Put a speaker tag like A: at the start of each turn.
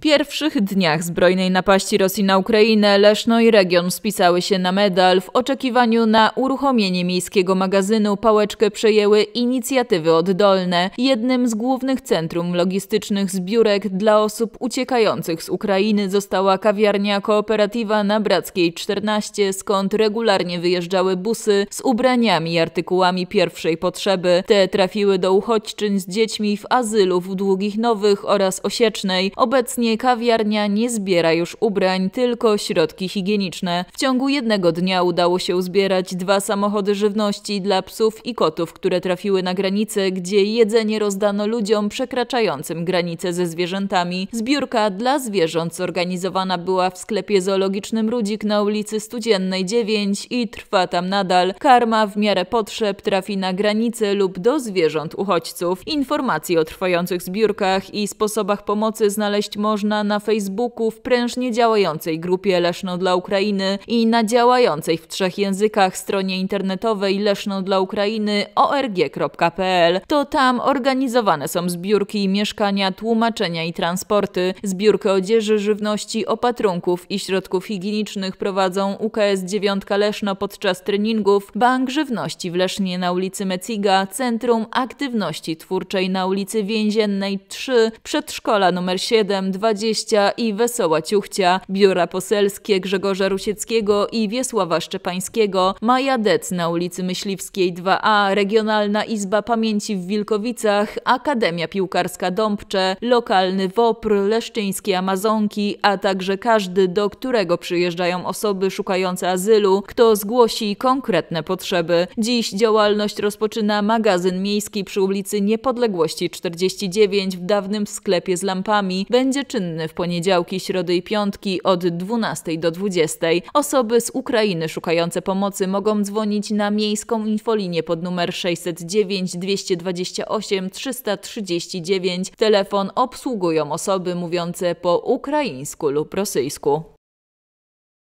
A: pierwszych dniach zbrojnej napaści Rosji na Ukrainę Leszno i region spisały się na medal w oczekiwaniu na uruchomienie miejskiego magazynu. Pałeczkę przejęły inicjatywy oddolne. Jednym z głównych centrum logistycznych zbiórek dla osób uciekających z Ukrainy została kawiarnia Kooperatywa na Brackiej 14, skąd regularnie wyjeżdżały busy z ubraniami i artykułami pierwszej potrzeby. Te trafiły do uchodźczyń z dziećmi w azylu w Długich Nowych oraz Osiecznej. Obecnie Obecnie kawiarnia nie zbiera już ubrań, tylko środki higieniczne. W ciągu jednego dnia udało się zbierać dwa samochody żywności dla psów i kotów, które trafiły na granicę, gdzie jedzenie rozdano ludziom przekraczającym granicę ze zwierzętami. Zbiórka dla zwierząt zorganizowana była w sklepie zoologicznym Rudzik na ulicy Studziennej 9 i trwa tam nadal. Karma w miarę potrzeb trafi na granicę lub do zwierząt uchodźców. Informacje o trwających zbiórkach i sposobach pomocy znaleźć można można na Facebooku w prężnie działającej grupie Leszno dla Ukrainy i na działającej w trzech językach stronie internetowej Leszno dla Ukrainy org.pl. To tam organizowane są zbiórki mieszkania, tłumaczenia i transporty. Zbiórkę odzieży, żywności, opatrunków i środków higienicznych prowadzą UKS 9 Leszno podczas treningów, Bank Żywności w Lesznie na ulicy Meciga, Centrum Aktywności Twórczej na ulicy Więziennej 3, Przedszkola nr 7, 2 20 i Wesoła Ciuchcia, biura poselskie Grzegorza Rusieckiego i Wiesława Szczepańskiego, Maja Dec na ulicy Myśliwskiej 2A, Regionalna Izba Pamięci w Wilkowicach, Akademia Piłkarska Dąbcze, lokalny WOPR, leszczyńskie Amazonki, a także każdy, do którego przyjeżdżają osoby szukające azylu, kto zgłosi konkretne potrzeby. Dziś działalność rozpoczyna magazyn miejski przy ulicy Niepodległości 49 w dawnym sklepie z lampami. Będzie czynny czynny w poniedziałki, środy i piątki od 12 do 20. Osoby z Ukrainy szukające pomocy mogą dzwonić na miejską infolinię pod numer 609 228 339. Telefon obsługują osoby mówiące po ukraińsku lub rosyjsku.